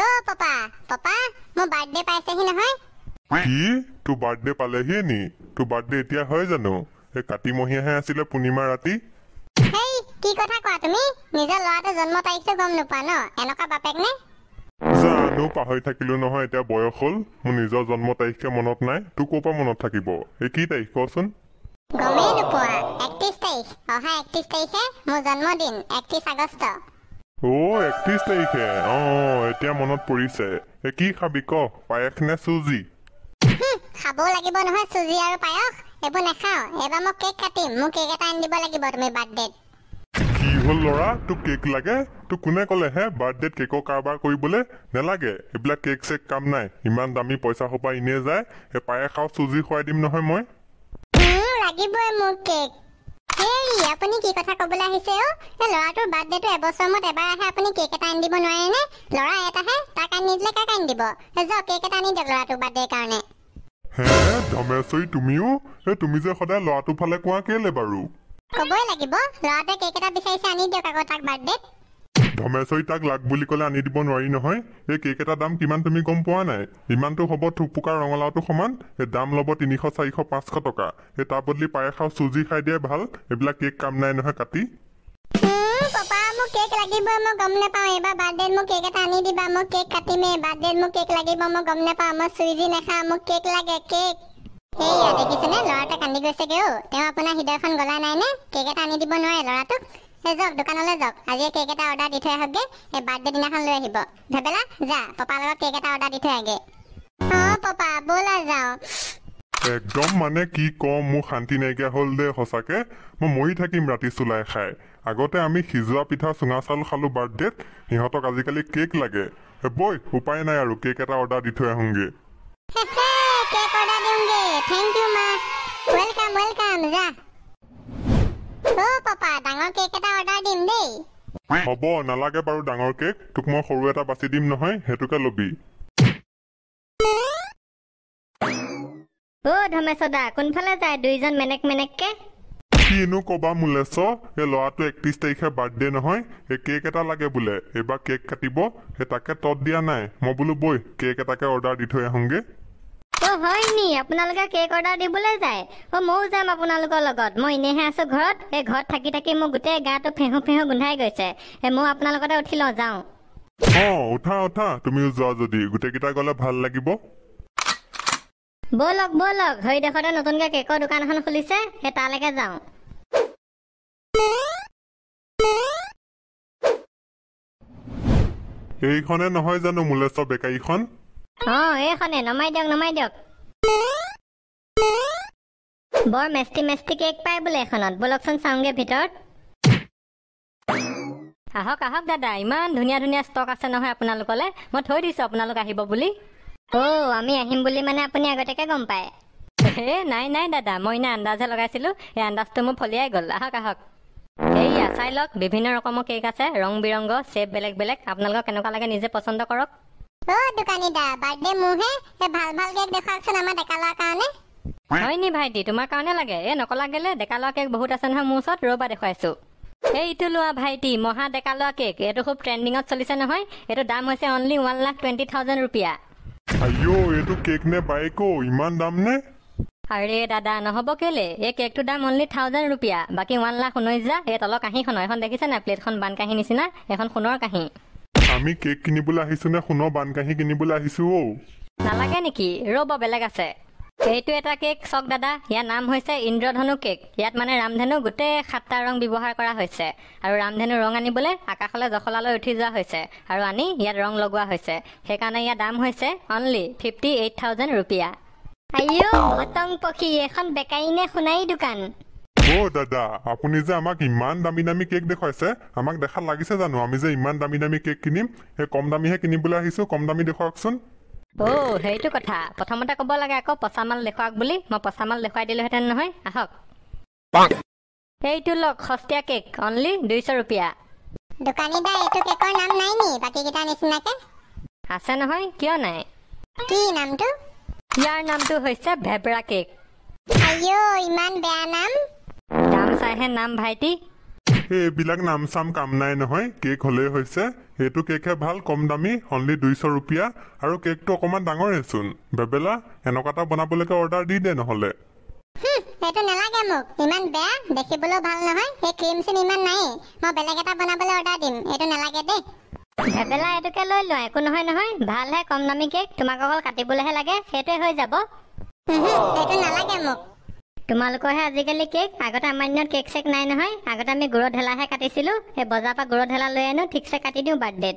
অ papa papa মোৰ birthday পাইছেহি নহয় কি তোৰ বাৰ্থডে পালেহি নি তোৰ বাৰ্থডে এতিয়া হয় জানো এই কাতি মহিয়াহে আছিলে পূৰ্ণিমা ৰাতি হেই কি কথা কোৱা তুমি নিজৰ ল'ৰাটোৰ জন্ম তাৰিখটো গম নোপোৱা ন এনেকুৱা বাপেক নে জানো পাহৰি থাকিলো নহয় এতিয়া বয়স হ'ল মোৰ নিজৰ জন্ম তাৰিখে মনত নাই তোৰ ক'ৰ পৰা মনত থাকিব এই কি তাৰিখ কচোন গমেই নোপোৱা একত্ৰিশ তাৰিখ অহা একত্ৰিশ তাৰিখে মোৰ জন্মদিন একত্ৰিশ আগষ্ট Ω, εκτίστε είχε. Ω, αιτία μονότ που είσαι. Εκεί χαμπικό. Παέχνε σουζί. Χαμπούλα και μπορούμε να σουζί αρου παέχ. Εμπούνε χάω. Εβά μου κέκ κατή. Μου και για τα εντυπώλα και μπορούμε μπαντέτ. Κι ήχο λορά, του κέκ λαγέ. Του κουνέ κολε χέ, μπαντέτ και κόκα μπαρ κοί μπουλέ. Νε λάγε. Εμπλά κέκ σε καμνάει. Ημάν δαμή πόησα χωπά ηνέζαε. Επαέχαω σουζί χωά δίμνο χωέ μόε. Λαγή μου κέκ. হেই আপুনি কি কথা কবলৈ আহিছেও এই ল'ৰাটোৰ বাৰ্থডেটো এবছৰ মূৰত এবাৰ আহে আপুনি কেক এটা আনি দিব নোৱাৰেনে ল'ৰা এটাহে তাক আনি দিলে কাক আনি দিব যাওক কেক এটা আনি দিয়ক ল'ৰাটোৰ বাৰ্থডেৰ কাৰণে হে ধমেশ্বৰী তুমিও এই তুমি যে সদায় ল'ৰাটোৰ ফালে কোৱা কেলে বাৰু ক'বই লাগিব ল'ৰাটোৱে কেক এটা বিচাৰিছে আনি দিয়ক আকৌ তাক বাৰ্থডেত ধমেশ্বৰী তাক লাগ বুলি ক'লে আনি দিব নোৱাৰি নহয় এই কেইকেইটা দাম কিমান তুমি গম পোৱা নাই ইমানটো হ'ব থুপুকা ৰঙালাওটো সমান এই দাম ল'ব তিনিশ চাৰিশ পাঁচশ টকা এই তাৰ বদলি পায়ে খাও চুজি খাই দিয়াই ভাল এইবিলাক কেক কাম নাই নহয় কাটি দেখিছেনে ল'ৰাটোৱে কান্দি গৈছেগৈ তেওঁ আপোনাৰ হৃদয়খন গলা নাই নে কেক এটা আনি দিব নোৱাৰে ল'ৰাটোক যাওক দোকানলৈ যাওক আজি কেক এটা অৰ্ডাৰ দি থৈ আহকগে এই বাৰ্থডে দিনাখন লৈ আহিব ভেবেলা যা পপাৰ লগত কেক এটা অৰ্ডাৰ দি থৈ আহগে অ পপা বলা যাওঁ একদম মানে কি কম মোৰ শান্তি নাইকিয়া হল দে সঁচাকে মই মৰি থাকিম ৰাতি চোলাই খাই আগতে আমি সিজোৱা পিঠা চুঙা চাউল খালো বাৰ্থডেত সিহঁতক আজিকালি কেক লাগে বৈ উপায় নাই আৰু কেক এটা অৰ্ডাৰ দি থৈ আহোগে হব নালাগে বাৰু ডাঙৰ কেক তোক মই সৰু এটা বাচি দিম নহয় সেইটোকে লবি অ ধমেশ দা কোনফালে যায় দুইজন মেনেক মেনেককে কিনো কবা মুলেশ এই ল'ৰাটো একত্ৰিশ তাৰিখে বাৰ্থডে নহয় এই কেক এটা লাগে বোলে এইবাৰ কেক কাটিব সেই তাকে তত দিয়া নাই মই বোলো বৈ কেক এটাকে অৰ্ডাৰ দি থৈ আহোগে বলক বলক হৰি দেশতে নতুনকে কেকৰ দোকান এখন খুলিছে সেই তালৈকে যাওঁ এইখনে নহয় জানো মোলেশ্বৰ বেকাৰীখন অঁ এইখনে নমাই দিয়ক নমাই দিয়ক বৰ মেষ্টি মেষ্টি কেক পাই বোলে এখনত বলকচোন চাওঁগে ভিতৰত আহক আহক দাদা ইমান ধুনীয়া ধুনীয়া ষ্টক আছে নহয় আপোনালোকলে মই থৈ দিছো আপোনালোক আহিব বুলি আমি আহিম বুলি মানে নাই নাই দাদা মই ইনে আন্দাজহে লগাইছিলো এই আন্দাজটো মোৰ ফলিয়াই গ'ল আহক আহক এইয়া চাই লওক বিভিন্ন ৰকমৰ কেক আছে ৰং বিৰংগ চেপ বেলেগ বেলেগ আপোনালোকক কেনেকুৱা লাগে নিজে পচন্দ কৰক হয়নি ভাইটি তোমাৰ কাৰণে লাগে এই নকলা গেলে ডেকা লোৱা কেক বহুত আছে নহয় মোৰ ওচৰত ৰবা দেখুৱাইছো এইটো লোৱা ভাইটি মহা ডেকা লোৱা কেক এইটো খুব ট্ৰেণ্ডিঙত চলিছে নহয় এইটো দাম হৈছে only one lakh twenty thousand ৰুপিয়া আৰে দাদা নহব কেলে এই কেকটোৰ দাম অনলি থাউজেণ্ড ৰুপিয়া বাকী ওৱান লাখ ঊনৈছ যা এই তলৰ কাঁহীখনৰ এখন দেখিছে নাই প্লেটখন বান কাঁহী নিচিনা এখন সোণৰ কাঁহী আমি কেক কিনিবলৈ আহিছো নে সোণৰ বানকাহী কিনিবলৈ আহিছো অ নালাগে নেকি ৰব বেলেগ আছে এইটো এটা কেক চক দাদা ইয়াৰ নাম হৈছে ইন্দ্ৰধনু কেক ইয়াত মানে ৰামধেনু গোটেই সাতটা ৰং ব্যৱহাৰ কৰা হৈছে আৰু ৰামধেনু ৰং আনিবলৈ আকাশলৈ জখলালৈ উঠি যোৱা হৈছে আৰু আনি ইয়াত ৰং লগোৱা হৈছে সেইকাৰণে ইয়াৰ দাম হৈছে অনলি ফিফটি এইট থাউজেণ্ড ৰুপিয়া আইঅ' এখন বেকাৰী নে দোকান দাদা আপুনি যে আমাক ইমান দামী দামী কেক দেখুৱাইছে আমাক দেখাত লাগিছে জানো আমি যে ইমান দামী দামী কেক কিনিম সেই কম দামীহে কিনিবলৈ আহিছো কম দামী দেখুৱাওকচোন অ' সেইটো কথা প্ৰথমতে ক'ব লাগে আকৌ পচা মাল দেখুৱাওক বুলি মই পচা মাল দেখুৱাই দিলোহেঁতেন নহয় আহক সেইটো লওক সস্তীয়া কেক অনলি দুইশ ৰুপীয়া আছে নহয় কিয় নাই কি নামটো ইয়াৰ নামটো হৈছে ভেবৰা কেক আইঅ' ইমান বেয়া নাম নাহে নাম ভাইটি এইবিলাক নাম চাম কাম নাই নহয় কেক হলেই হৈছে সেইটো কেকহে ভাল কম দামী অনলি দুইশ ৰুপীয়া আৰু কেকটো অকণমান ডাঙৰে চোন বেবেলা এনেকুৱা এটা বনাবলৈকে অৰ্ডাৰ দি দে নহলে ভালহে কম দামী কেক তোমাক অকল কাটিবলৈহে লাগে সেইটোৱে হৈ যাব নালাগে মোক তোমালোকৰহে আজিকালি কেক আগতে আমাৰ দিনত কেক চেক নাই নহয় আগতে আমি গুৰৰ ঢেলাহে কাটিছিলোঁ সেই বজাৰৰ পৰা গুৰৰ ঢেলা লৈ আনো ঠিকছে কাটি দিওঁ বাৰ্থডেত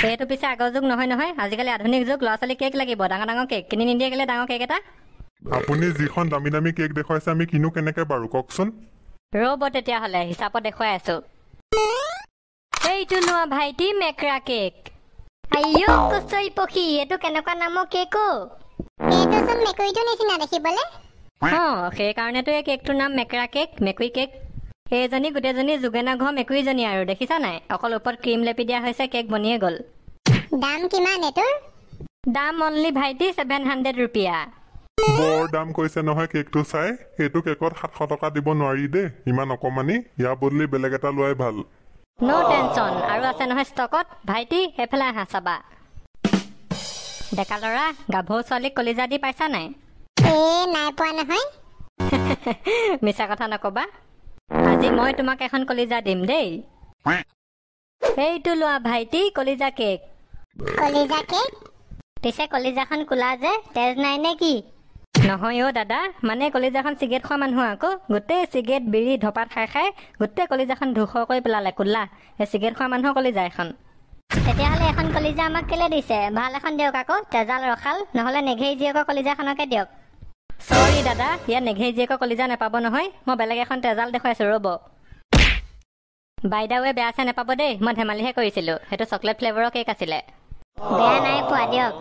সেইটো পিছে আগৰ যুগ নহয় নহয় আজিকালি আধুনিক যুগ ল'ৰা ছোৱালী কেক লাগিব ডাঙৰ ডাঙৰ কেক কিনি নিদিয়ে গ'লে ডাঙৰ কেক এটা আপুনি যিখন দামী দামী কেক দেখুৱাইছে আমি কিনো কেনেকে বাৰু কওকচোন ৰ'ব তেতিয়াহ'লে হিচাপত দেখুৱাই আছো এইটো লোৱা ভাইটি মেকৰা কেক আইঅ' কচৰি পখী এইটো কেনেকুৱা নামৰ কেক অ' এইটোচোন মেকুৰীটো নিচিনা দেখিবলৈ সেইকাৰণেতো এই কেকটোৰ নাম মেকৰা কেক মেকুৰী কেক সেইজনী গোটেইজনী যোগেনা ঘৰ মেকুৰীজনী আৰু দেখিছা নাই অকল ওপৰত ক্ৰীম লেপি দিয়া হৈছে কেক বনিয়ে গল দাম কিমান দাম অনলি ভাইটি চেভেন হাণ্ড্ৰেড ৰুপিয়া বৰ দাম কৈছে নহয় কেকটো চাই সেইটো কেকত সাতশ টকা দিব নোৱাৰি দে ইমান অকমানি ইয়াৰ বদলি বেলেগ এটা লোৱাই ভাল নো টেনচন আৰু আছে নহয় ষ্টকত ভাইটি সেইফালে আহা ডেকা ল'ৰা গাভৰু ছোৱালীক কলিজা দি পাইছা নাই মিছা কথা নকবা আজি মই তোমাক এখন কলিজা দিম দেই এইটো লোৱা ভাইটি কলিজা কেক কলিজা কেক পিছে কলিজাখন কোলা যে তেজ নাই নে কি নহয় অ দাদা মানে কলিজাখন চিগেট খোৱা মানুহ আকৌ গোটেই চিগেট বিৰি ধপাত খাই খাই গোটেই কলিজাখন কৰি পেলালে কোলা সেই চিগেট খোৱা মানুহৰ কলিজা এখন তেতিয়াহ'লে এখন কলিজা আমাক কেলে দিছে ভাল এখন দিয়ক আকৌ তেজাল ৰখাল নহ'লে নেঘেৰি জীয়েকৰ কলিজাখনকে দিয়ক চৰি দাদা সেয়া নেঘেৰি জীয়েকৰ কলিজা নাপাব নহয় মই বেলেগ এখন তেজাল দেখুৱাইছো ৰ'ব বাইদাউৱে বেয়া চেয়া নাপাব দেই মই ধেমালিহে কৰিছিলো সেইটো চকলেট ফ্লেভাৰৰ কেক আছিলে বেয়া নাই পোৱা দিয়ক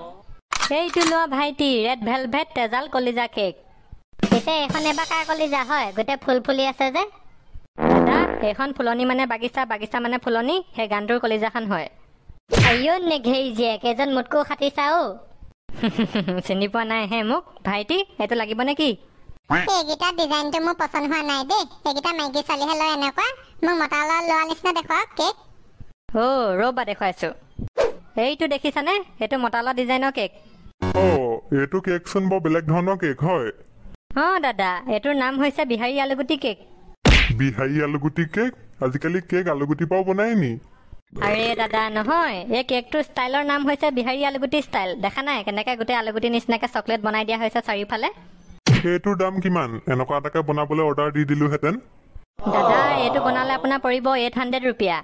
সেইটো লোৱা ভাইটি ৰেড ভেলভেট তেজাল কলিজা কেক পিছে এইখন এবাৰ কাৰ কলিজা হয় গোটেই ফুল ফুলি আছে যে দাদা এইখন ফুলনি মানে বাগিচা বাগিচা মানে ফুলনি সেই গানটোৰ কলিজাখন হয় আইঅ' নেঘেৰি জীয়েক এজন মোতকৈ খাটি চাওঁ চিনি পোৱা নাই হে মোক ভাইটি সেইটো লাগিব নে কি এইকেইটা ডিজাইনটো মোৰ পচন্দ হোৱা নাই দেই এইকেইটা মাইকী ছোৱালীহে লয় এনেকুৱা মোক মতা লোৱা লোৱাৰ নিচিনা দেখুৱাওক কেক অ' ৰ'বা দেখুৱাইছো এইটো দেখিছানে সেইটো মতা লোৱা ডিজাইনৰ কেক এইটো কেকচোন বৰ বেলেগ ধৰণৰ কেক হয় অঁ দাদা এইটোৰ নাম হৈছে বিহাৰী আলুগুটি কেক বিহাৰী আলুগুটি কেক আজিকালি কেক আলুগুটিৰ পৰাও বনায় নেকি আৰে দাদা নহয় এই কেকটোৰ ষ্টাইলৰ নাম হৈছে বিহাৰী আলুগুটি ষ্টাইল দেখা নাই কেনেকৈ গোটেই আলুগুটি নিচিনাকৈ চকলেট বনাই দিয়া হৈছে চাৰিওফালে সেইটোৰ দাম কিমান এনেকুৱা এটাকে বনাবলৈ অৰ্ডাৰ দি দিলোহেঁতেন দাদা এইটো বনালে আপোনাৰ পৰিব এইট হাণ্ড্ৰেড ৰুপিয়া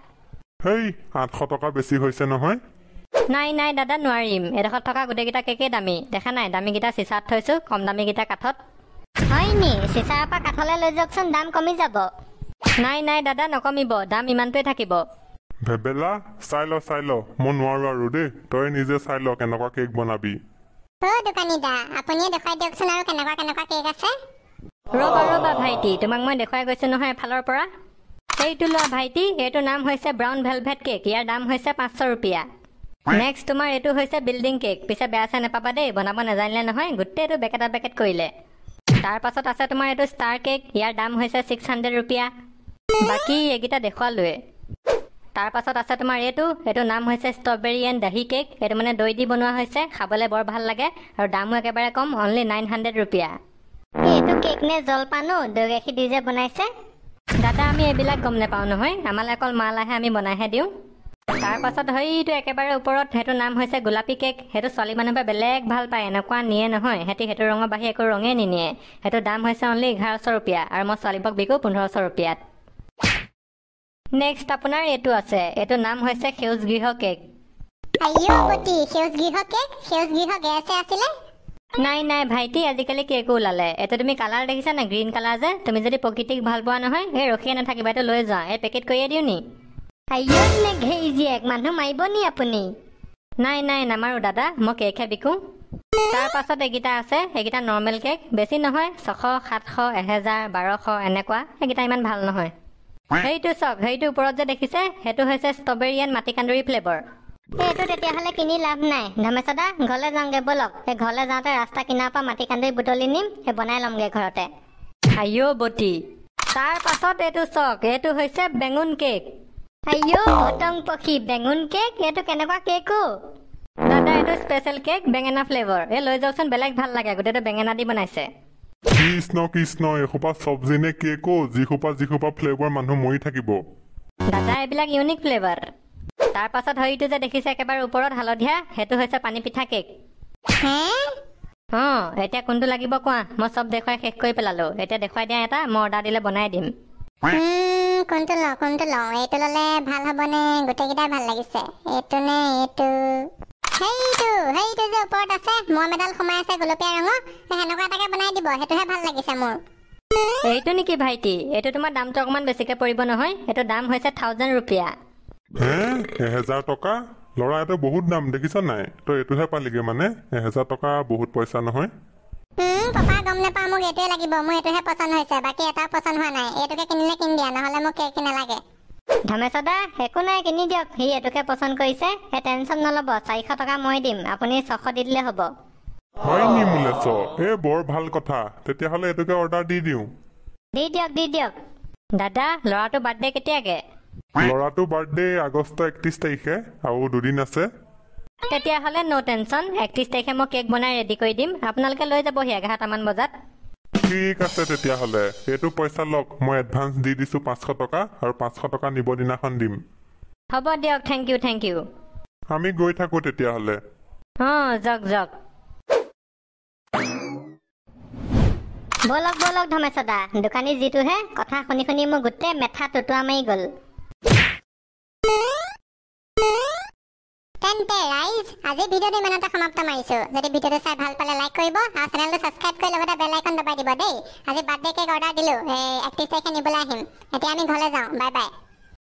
হেই আঠশ টকা বেছি হৈছে নহয় নাই নাই দাদা নোৱাৰিম এডোখৰত থকা গোটেইকেইটা কেকেই দামী দেখা নাই দামীকেইটা চিচাৰত থৈছোঁ কম দামীকেইটা কাঠত হয় নি চিচাৰৰ পৰা কাঠলৈ লৈ যাওকচোন দাম কমি যাব নাই নাই দাদা নকমিব দাম ইমানটোৱে থাকিব ভেবেলা চাই ল চাই ল মই নোৱাৰো আৰু দেই তই নিজে চাই ল কেনেকুৱা কেক বনাবি ইয়াৰ দাম হৈছে পাঁচশ ৰুপিয়া নেক্সট তোমাৰ এইটো হৈছে বিল্ডিং কেক পিছে বেয়া চেয়া নাপাবা দেই বনাব নাজানিলে নহয় গোটেই বেকেটা বেকেট কৰিলে তাৰপাছত আছে তোমাৰ এইটো ষ্টাৰ কেক ইয়াৰ দাম হৈছে ছিক্স হাণ্ড্ৰেড ৰুপিয়া বাকী এইকেইটা দেখুৱালোৱেই তাৰপাছত আছে তোমাৰ এইটো এইটো নাম হৈছে ষ্ট্ৰবেৰী এণ্ড দহি কেক এইটো মানে দৈ দি বনোৱা হৈছে খাবলৈ বৰ ভাল লাগে আৰু দামো একেবাৰে কম অনলি নাইন হাণ্ড্ৰেড ৰুপিয়া এইটো কেক নে জলপানো দৈ গাখীৰ দি যে বনাইছে দাদা আমি এইবিলাক গম নাপাওঁ নহয় আমালৈ অকল মাল আহে আমি বনাইহে দিওঁ তাৰপাছত হয় এইটো একেবাৰে ওপৰত সেইটো নাম হৈছে গোলাপী কেক সেইটো ছোৱালী মানুহবোৰে বেলেগ ভাল পায় এনেকুৱা নিয়ে নহয় সিহঁতি সেইটো ৰঙৰ বাঢ়ি একো ৰঙেই নিনিয়ে সেইটো দাম হৈছে অনলি এঘাৰশ ৰুপীয়া আৰু মই ছোৱালীবোৰক বিকো পোন্ধৰশ ৰুপীয়াত নেক্সট আপোনাৰ এইটো আছে এইটো নাম হৈছে সেউজ গৃহ কেক সেউজ গৃহ কেক সেউজ গৃহ গেছ আছিলে নাই নাই ভাইটি আজিকালি কেকো ওলালে এতিয়া তুমি কালাৰ দেখিছা নাই গ্ৰীণ কালাৰ যে তুমি যদি প্ৰকৃতিক ভাল পোৱা নহয় সেই ৰখিয়ে নাথাকিবা এইটো লৈ যোৱা এই পেকেট কৰিয়ে দিওঁ নি মানুহ মাৰিব নি আপুনি নাই নাই নামাৰো দাদা মই কেকহে বিকো তাৰপাছত এইকেইটা আছে সেইকেইটা নৰ্মেল কেক বেছি নহয় ছশ সাতশ এহেজাৰ বাৰশ এনেকুৱা সেইকেইটা ইমান ভাল নহয় সেইটো চাওক সেইটোৰ ওপৰত যে দেখিছে সেইটো হৈছে ষ্ট্ৰবেৰী এণ্ড মাটি কান্দুৰী ফ্লেভাৰ এইটো তেতিয়াহ'লে কিনি লাভ নাই ধমেশদা ঘৰলে যাওঁগে ব'লক এই ঘৰলে যাওঁতে ৰাস্তা কিনাৰ পৰা মাটি কান্দুৰী বুটলি নিম সেই বনাই ল'মগে ঘৰতে আইঅ' বটি তাৰ পাছত এইটো চাওক এইটো হৈছে বেঙুন কেক আইঅ' ভটং পক্ষী বেঙুন কেক এইটো কেনেকুৱা কেকো দাদা এইটো স্পেচিয়েল কেক বেঙেনা ফ্লেভাৰ এই লৈ যাওকচোন বেলেগ ভাল লাগে গোটেইটো বেঙেনা দি বনাইছে কৃষ্ণ কৃষ্ণ এসোপা চব্জি নে কেক যিসোপা যিসোপা ফ্লেভাৰ মানুহ মৰি থাকিব দাদা এইবিলাক ইউনিক ফ্লেভাৰ তাৰ পাছত হৰিটো যে দেখিছে একেবাৰে ওপৰত হালধীয়া সেইটো হৈছে পানী পিঠা কেক অঁ এতিয়া কোনটো লাগিব কোৱা মই চব দেখুৱাই শেষ কৰি পেলালো এতিয়া দেখুৱাই দিয়া এটা মই অৰ্ডাৰ দিলে বনাই দিম কোনটো লওঁ কোনটো লওঁ এইটো ল'লে ভাল হ'বনে গোটেইকেইটাই ভাল লাগিছে এইটো নে এইটো সেইটো সেইটো যে ওপৰত আছে মম এডাল সোমাই আছে গোলপীয়া ৰঙৰ সেনেকুৱা এটাকে বনাই দিব সেইটোহে ভাল লাগিছে মোৰ এইটো নেকি ভাইটি এইটো তোমাৰ দামটো অকমান বেছিকে পৰিব নহয় এইটো দাম হৈছে থাউজেণ্ড ৰুপিয়া এহেজাৰ টকা লৰা এইটো বহুত দাম দেখিছা নাই তই এইটোহে পালিগে মানে এহেজাৰ টকা বহুত পইচা নহয় মোক এইটোৱে লাগিব মোৰ এইটোহে পচন্দ হৈছে বাকী এটাও পচন্দ হোৱা নাই এইটোকে কিনিলে কিনি দিয়া নহলে মোক কেক নালাগে ধমেশ দা একো নাই কিনি দিয়ক সি এইটোকে পচন্দ কৰিছে সেই টেনচন নলব চাৰিশ টকা মই দিম আপুনি ছশ দি দিলে হব তেতিয়াহলে নো টেনচন একত্ৰিশ তাৰিখে মই কেক বনাই ৰেডি কৰি দিম আপোনালোকে লৈ যাবহি এঘাৰটামান বজাত ঠিক আছে তেতিয়াহ'লে এইটো পইচা লওক মই এডভান্স দি দিছো পাঁচশ টকা আৰু পাঁচশ টকা নিব দিনাখন দিম হ'ব দিয়ক থেংক ইউ থেংক ইউ আমি গৈ থাকো তেতিয়াহ'লে অঁ যাওক যাওক বলক বলক ধমেশদা দোকানী যিটোহে কথা শুনি শুনি মোৰ গোটেই মেথা টুটুৱা মাৰি গ'ল আজি ভিডিওটো ইমানতে সমাপ্ত মাৰিছো যদি ভিডিওটো চাই ভাল পালে লাইক কৰিব আৰু চেনেলটো ছাবস্ক্ৰাইব কৰি লগতে বেল আইকন দবাই দিব দেই আজি বাৰ্থডে কেক অৰ্ডাৰ দিলোঁ এই একত্ৰিছ তাৰিখে নিবলৈ আহিম এতিয়া আমি ঘৰলৈ যাওঁ বাই বাই